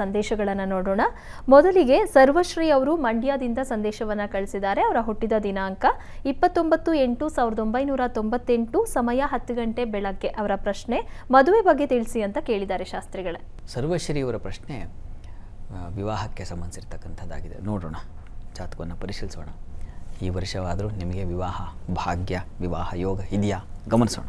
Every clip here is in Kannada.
ಸಂದೇಶಗಳನ್ನ ಸಂದೇಶಗಳನ್ನು ನೋಡೋಣ ಮೊದಲಿಗೆ ಸರ್ವಶ್ರೀ ಅವರು ಮಂಡ್ಯದಿಂದ ಸಂದೇಶವನ್ನು ಕಳಿಸಿದ್ದಾರೆ ಅವರ ಹುಟ್ಟಿದ ದಿನಾಂಕ ಇಪ್ಪತ್ತೊಂಬತ್ತು ಎಂಟು ಸಾವಿರದ ಒಂಬೈನೂರ ತೊಂಬತ್ತೆಂಟು ಸಮಯ ಹತ್ತು ಗಂಟೆ ಬೆಳಗ್ಗೆ ಅವರ ಪ್ರಶ್ನೆ ಮದುವೆ ಬಗ್ಗೆ ತಿಳಿಸಿ ಅಂತ ಕೇಳಿದ್ದಾರೆ ಶಾಸ್ತ್ರಿಗಳೇ ಸರ್ವಶ್ರೀ ಅವರ ಪ್ರಶ್ನೆ ವಿವಾಹಕ್ಕೆ ಸಂಬಂಧಿಸಿರ್ತಕ್ಕಂಥದ್ದಾಗಿದೆ ನೋಡೋಣ ಜಾತಕವನ್ನು ಪರಿಶೀಲಿಸೋಣ ಈ ವರ್ಷವಾದರೂ ನಿಮಗೆ ವಿವಾಹ ಭಾಗ್ಯ ವಿವಾಹ ಯೋಗ ಇದೆಯಾ ಗಮನಿಸೋಣ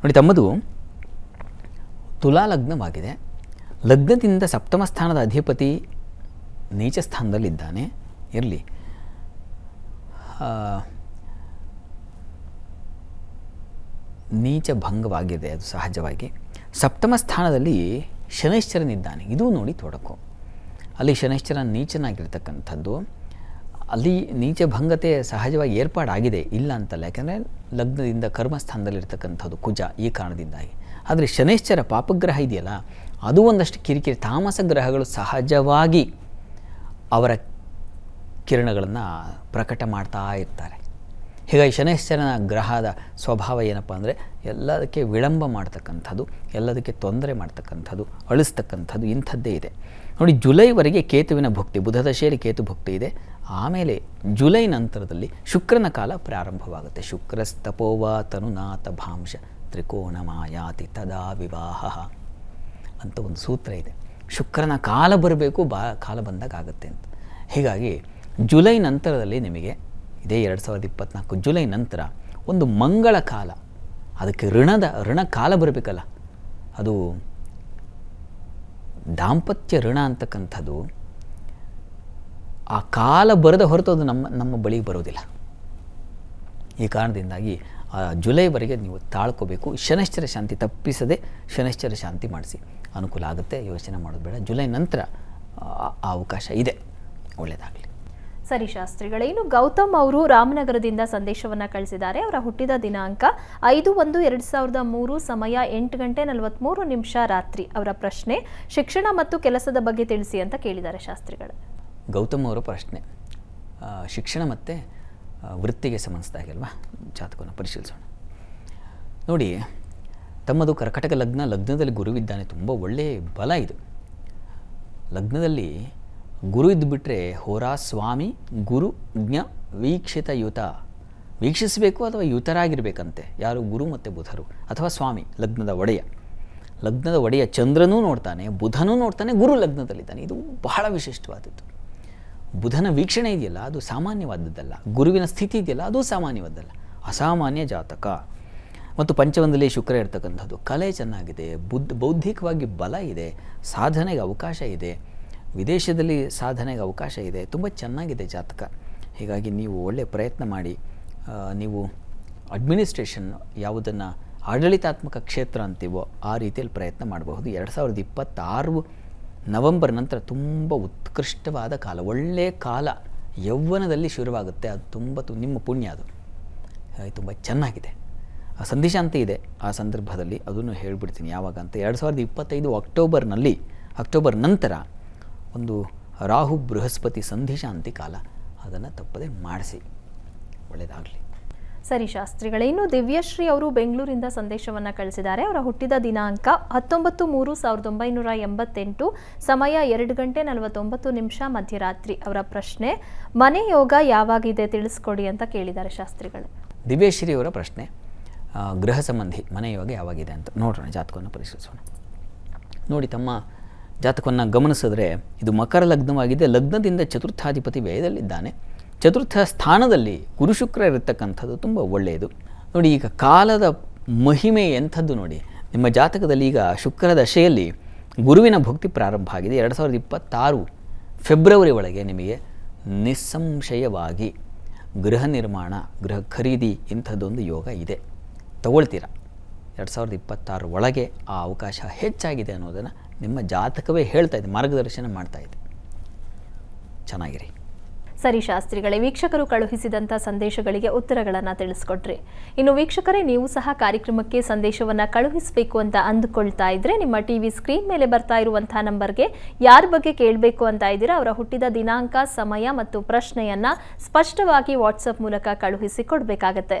ನೋಡಿ ತಮ್ಮದು ತುಲಾಲಗ್ನವಾಗಿದೆ ಲಗ್ನದಿಂದ ಸಪ್ತಮ ಸ್ಥಾನದ ಅಧಿಪತಿ ನೀಚ ಸ್ಥಾನದಲ್ಲಿದ್ದಾನೆ ಇರಲಿ ನೀಚ ಭಂಗವಾಗಿದೆ ಅದು ಸಹಜವಾಗಿ ಸಪ್ತಮ ಸ್ಥಾನದಲ್ಲಿ ಶನೈಶ್ಚರನಿದ್ದಾನೆ ಇದು ನೋಡಿ ತೊಡಕು ಅಲ್ಲಿ ಶನೈಶ್ಚರ ನೀಚನಾಗಿರ್ತಕ್ಕಂಥದ್ದು ಅಲ್ಲಿ ನೀಚ ಭಂಗತೆ ಸಹಜವಾಗಿ ಏರ್ಪಾಡಾಗಿದೆ ಇಲ್ಲ ಅಂತಲ್ಲ ಯಾಕೆಂದರೆ ಲಗ್ನದಿಂದ ಕರ್ಮಸ್ಥಾನದಲ್ಲಿರ್ತಕ್ಕಂಥದ್ದು ಕುಜ ಈ ಕಾರಣದಿಂದಾಗಿ ಆದರೆ ಶನೈಶ್ಚರ ಪಾಪಗ್ರಹ ಇದೆಯಲ್ಲ ಅದು ಒಂದಷ್ಟು ಕಿರಿಕಿರಿ ತಾಮಸ ಗ್ರಹಗಳು ಸಹಜವಾಗಿ ಅವರ ಕಿರಣಗಳನ್ನು ಪ್ರಕಟ ಮಾಡ್ತಾ ಇರ್ತಾರೆ ಹೀಗಾಗಿ ಶನೈಶ್ಚರನ ಗ್ರಹದ ಸ್ವಭಾವ ಏನಪ್ಪ ಅಂದರೆ ಎಲ್ಲದಕ್ಕೆ ವಿಳಂಬ ಮಾಡ್ತಕ್ಕಂಥದ್ದು ಎಲ್ಲದಕ್ಕೆ ತೊಂದರೆ ಮಾಡ್ತಕ್ಕಂಥದ್ದು ಅಳಿಸ್ತಕ್ಕಂಥದ್ದು ಇಂಥದ್ದೇ ಇದೆ ನೋಡಿ ಜುಲೈವರೆಗೆ ಕೇತುವಿನ ಭಕ್ತಿ ಬುಧದ ಶೇರಿ ಕೇತು ಭಕ್ತಿ ಇದೆ ಆಮೇಲೆ ಜುಲೈ ನಂತರದಲ್ಲಿ ಶುಕ್ರನ ಕಾಲ ಪ್ರಾರಂಭವಾಗುತ್ತೆ ಶುಕ್ರಸ್ತಪೋವಾ ತನುನಾಥ ಭಾಂಶ ತ್ರಿಕೋಣ ಮಾಯಾತಿ ತದಾ ವಿವಾಹ ಅಂತ ಒಂದು ಸೂತ್ರ ಇದೆ ಶುಕ್ರನ ಕಾಲ ಬರಬೇಕು ಬಾ ಕಾಲ ಬಂದಾಗ ಆಗುತ್ತೆ ಅಂತ ಹೀಗಾಗಿ ಜುಲೈ ನಂತರದಲ್ಲಿ ನಿಮಗೆ ಇದೇ ಎರಡು ಸಾವಿರದ ಇಪ್ಪತ್ತ್ನಾಲ್ಕು ಜುಲೈ ನಂತರ ಒಂದು ಮಂಗಳ ಕಾಲ ಅದಕ್ಕೆ ಋಣದ ಋಣ ಕಾಲ ಬರಬೇಕಲ್ಲ ಅದು ದಾಂಪತ್ಯ ಋಣ ಅಂತಕ್ಕಂಥದ್ದು ಆ ಕಾಲ ಬರೆದ ಹೊರತು ಅದು ನಮ್ಮ ನಮ್ಮ ಬಳಿಗೆ ಬರೋದಿಲ್ಲ ಈ ಕಾರಣದಿಂದಾಗಿ ಜುಲೈವರೆಗೆ ನೀವು ತಾಳ್ಕೋಬೇಕು ಶನಶ್ಚರ ಶಾಂತಿ ತಪ್ಪಿಸದೆ ಶನಶ್ಚರ ಶಾಂತಿ ಮಾಡಿಸಿ ಅನುಕೂಲ ಆಗುತ್ತೆ ಯೋಚನೆ ಮಾಡೋದು ಬೇಡ ಜುಲೈ ನಂತರ ಆ ಅವಕಾಶ ಇದೆ ಒಳ್ಳೆಯದಾಗಲಿ ಸರಿ ಶಾಸ್ತ್ರಿಗಳೇ ಇನ್ನು ಗೌತಮ್ ಅವರು ರಾಮನಗರದಿಂದ ಸಂದೇಶವನ್ನು ಕಳಿಸಿದ್ದಾರೆ ಅವರ ಹುಟ್ಟಿದ ದಿನಾಂಕ ಐದು ಒಂದು ಎರಡು ಸಾವಿರದ ಮೂರು ಸಮಯ ಎಂಟು ಗಂಟೆ ನಲವತ್ತ್ಮೂರು ನಿಮಿಷ ರಾತ್ರಿ ಅವರ ಪ್ರಶ್ನೆ ಶಿಕ್ಷಣ ಮತ್ತು ಕೆಲಸದ ಬಗ್ಗೆ ತಿಳಿಸಿ ಅಂತ ಕೇಳಿದ್ದಾರೆ ಶಾಸ್ತ್ರಿಗಳು ಗೌತಮ್ ಅವರ ಪ್ರಶ್ನೆ ಶಿಕ್ಷಣ ಮತ್ತು ವೃತ್ತಿಗೆ ಸಂಬಂಧಿಸಿದಾಗಲ್ವಾ ಜಾತಕವನ್ನು ಪರಿಶೀಲಿಸೋಣ ನೋಡಿ ತಮ್ಮದು ಕರ್ಕಟಕ ಲಗ್ನ ಲಗ್ನದಲ್ಲಿ ಗುರುವಿದ್ದಾನೆ ತುಂಬ ಒಳ್ಳೆಯ ಬಲ ಇದು ಲಗ್ನದಲ್ಲಿ ಗುರು ಇದ್ದುಬಿಟ್ರೆ ಹೋರಾ ಸ್ವಾಮಿ ಗುರು ಜ್ಞ ವೀಕ್ಷಿತ ಯುತ ವೀಕ್ಷಿಸಬೇಕು ಅಥವಾ ಯುತರಾಗಿರಬೇಕಂತೆ ಯಾರು ಗುರು ಮತ್ತು ಬುಧರು ಅಥವಾ ಸ್ವಾಮಿ ಲಗ್ನದ ಒಡೆಯ ಲಗ್ನದ ಒಡೆಯ ಚಂದ್ರನೂ ನೋಡ್ತಾನೆ ಬುಧನೂ ನೋಡ್ತಾನೆ ಗುರು ಲಗ್ನದಲ್ಲಿದ್ದಾನೆ ಇದು ಬಹಳ ವಿಶಿಷ್ಟವಾದದ್ದು ಬುಧನ ವೀಕ್ಷಣೆ ಇದೆಯಲ್ಲ ಅದು ಸಾಮಾನ್ಯವಾದದ್ದಲ್ಲ ಗುರುವಿನ ಸ್ಥಿತಿ ಇದೆಯಲ್ಲ ಅದು ಸಾಮಾನ್ಯವಾದಲ್ಲ ಅಸಾಮಾನ್ಯ ಜಾತಕ ಮತ್ತು ಪಂಚಮದಲ್ಲಿ ಶುಕ್ರ ಇರ್ತಕ್ಕಂಥದ್ದು ಕಲೆ ಚೆನ್ನಾಗಿದೆ ಬುದ್ಧ ಬೌದ್ಧಿಕವಾಗಿ ಬಲ ಇದೆ ಸಾಧನೆಗೆ ಅವಕಾಶ ಇದೆ ವಿದೇಶದಲ್ಲಿ ಸಾಧನೆಗೆ ಅವಕಾಶ ಇದೆ ತುಂಬ ಚೆನ್ನಾಗಿದೆ ಜಾತಕ ಹೀಗಾಗಿ ನೀವು ಒಳ್ಳೆಯ ಪ್ರಯತ್ನ ಮಾಡಿ ನೀವು ಅಡ್ಮಿನಿಸ್ಟ್ರೇಷನ್ ಯಾವುದನ್ನು ಆಡಳಿತಾತ್ಮಕ ಕ್ಷೇತ್ರ ಅಂತೀವೋ ಆ ರೀತಿಯಲ್ಲಿ ಪ್ರಯತ್ನ ಮಾಡಬಹುದು ಎರಡು ಸಾವಿರದ ಇಪ್ಪತ್ತಾರು ನವಂಬರ್ ನಂತರ ತುಂಬ ಉತ್ಕೃಷ್ಟವಾದ ಕಾಲ ಒಳ್ಳೆಯ ಕಾಲ ಯೌವನದಲ್ಲಿ ಶುರುವಾಗುತ್ತೆ ಅದು ತುಂಬ ತು ನಿಮ್ಮ ಪುಣ್ಯ ಅದು ತುಂಬ ಚೆನ್ನಾಗಿದೆ ಆ ಸಂದೇಶ ಅಂತ ಇದೆ ಆ ಸಂದರ್ಭದಲ್ಲಿ ಅದನ್ನು ಹೇಳಿಬಿಡ್ತೀನಿ ಯಾವಾಗ ಅಂತ ಎರಡು ಸಾವಿರದ ಇಪ್ಪತ್ತೈದು ಅಕ್ಟೋಬರ್ನಲ್ಲಿ ಅಕ್ಟೋಬರ್ ನಂತರ ಒಂದು ರಾಹು ಬೃಹಸ್ಪತಿ ಸಂಧಿಶಾಂತಿ ಕಾಲ ಅದನ್ನು ತಪ್ಪದೆ ಮಾಡಿಸಿ ಒಳ್ಳೆಯದಾಗಲಿ ಸರಿ ಶಾಸ್ತ್ರಿಗಳೇ ಇನ್ನು ದಿವ್ಯಶ್ರೀ ಅವರು ಬೆಂಗಳೂರಿಂದ ಸಂದೇಶವನ್ನು ಕಳಿಸಿದ್ದಾರೆ ಅವರ ಹುಟ್ಟಿದ ದಿನಾಂಕ ಹತ್ತೊಂಬತ್ತು ಮೂರು ಸಾವಿರದ ಒಂಬೈನೂರ ಎಂಬತ್ತೆಂಟು ಸಮಯ ಎರಡು ಗಂಟೆ ನಲವತ್ತೊಂಬತ್ತು ನಿಮಿಷ ಮಧ್ಯರಾತ್ರಿ ಅವರ ಪ್ರಶ್ನೆ ಮನೆ ಯೋಗ ಯಾವಾಗಿದೆ ತಿಳಿಸ್ಕೊಡಿ ಅಂತ ಕೇಳಿದ್ದಾರೆ ಶಾಸ್ತ್ರಿಗಳು ದಿವ್ಯಶ್ರೀ ಅವರ ಪ್ರಶ್ನೆ ಗೃಹ ಸಂಬಂಧಿ ಮನೆ ಯೋಗ ಯಾವಾಗಿದೆ ಅಂತ ನೋಡೋಣ ಜಾತಕವನ್ನು ಪರಿಶೀಲಿಸೋಣ ನೋಡಿ ತಮ್ಮ ಜಾತಕವನ್ನು ಗಮನಿಸಿದ್ರೆ ಇದು ಮಕರ ಲಗ್ನವಾಗಿದೆ ಲಗ್ನದಿಂದ ಚತುರ್ಥಾಧಿಪತಿ ವ್ಯಯದಲ್ಲಿದ್ದಾನೆ ಚತುರ್ಥ ಸ್ಥಾನದಲ್ಲಿ ಗುರುಶುಕ್ರ ಇರತಕ್ಕಂಥದ್ದು ತುಂಬ ಒಳ್ಳೆಯದು ನೋಡಿ ಈಗ ಕಾಲದ ಮಹಿಮೆ ಎಂಥದ್ದು ನೋಡಿ ನಿಮ್ಮ ಜಾತಕದಲ್ಲಿ ಈಗ ಶುಕ್ರ ದಶೆಯಲ್ಲಿ ಗುರುವಿನ ಭಕ್ತಿ ಪ್ರಾರಂಭ ಆಗಿದೆ ಎರಡು ಸಾವಿರದ ಇಪ್ಪತ್ತಾರು ಫೆಬ್ರವರಿ ಒಳಗೆ ನಿಮಗೆ ನಿಸ್ಸಂಶಯವಾಗಿ ಗೃಹ ನಿರ್ಮಾಣ ಗೃಹ ಖರೀದಿ ಇಂಥದ್ದೊಂದು ಯೋಗ ಇದೆ ತಗೊಳ್ತೀರಾ ಎರಡು ಸಾವಿರದ ಇಪ್ಪತ್ತಾರು ಒಳಗೆ ಆ ಅವಕಾಶ ಹೆಚ್ಚಾಗಿದೆ ಅನ್ನೋದನ್ನು ನಿಮ್ಮ ಜಾತಕವೇ ಹೇಳ್ತಾ ಇದೆ ಮಾರ್ಗದರ್ಶನ ಮಾಡ್ತಾ ಇದೆ ಚೆನ್ನಾಗಿರಿ ಸರಿ ಶಾಸ್ತ್ರಿಗಳೇ ವೀಕ್ಷಕರು ಕಳುಹಿಸಿದಂಥ ಸಂದೇಶಗಳಿಗೆ ಉತ್ತರಗಳನ್ನು ತಿಳಿಸ್ಕೊಟ್ರಿ ಇನ್ನು ವೀಕ್ಷಕರೇ ನೀವು ಸಹ ಕಾರ್ಯಕ್ರಮಕ್ಕೆ ಸಂದೇಶವನ್ನು ಕಳುಹಿಸಬೇಕು ಅಂತ ಅಂದುಕೊಳ್ತಾ ಇದ್ರೆ ನಿಮ್ಮ ಟಿವಿ ಸ್ಕ್ರೀನ್ ಮೇಲೆ ಬರ್ತಾ ಇರುವಂತಹ ನಂಬರ್ಗೆ ಯಾರ ಬಗ್ಗೆ ಕೇಳಬೇಕು ಅಂತ ಇದ್ದೀರಾ ಅವರ ಹುಟ್ಟಿದ ದಿನಾಂಕ ಸಮಯ ಮತ್ತು ಪ್ರಶ್ನೆಯನ್ನ ಸ್ಪಷ್ಟವಾಗಿ ವಾಟ್ಸಪ್ ಮೂಲಕ ಕಳುಹಿಸಿ ಕೊಡಬೇಕಾಗತ್ತೆ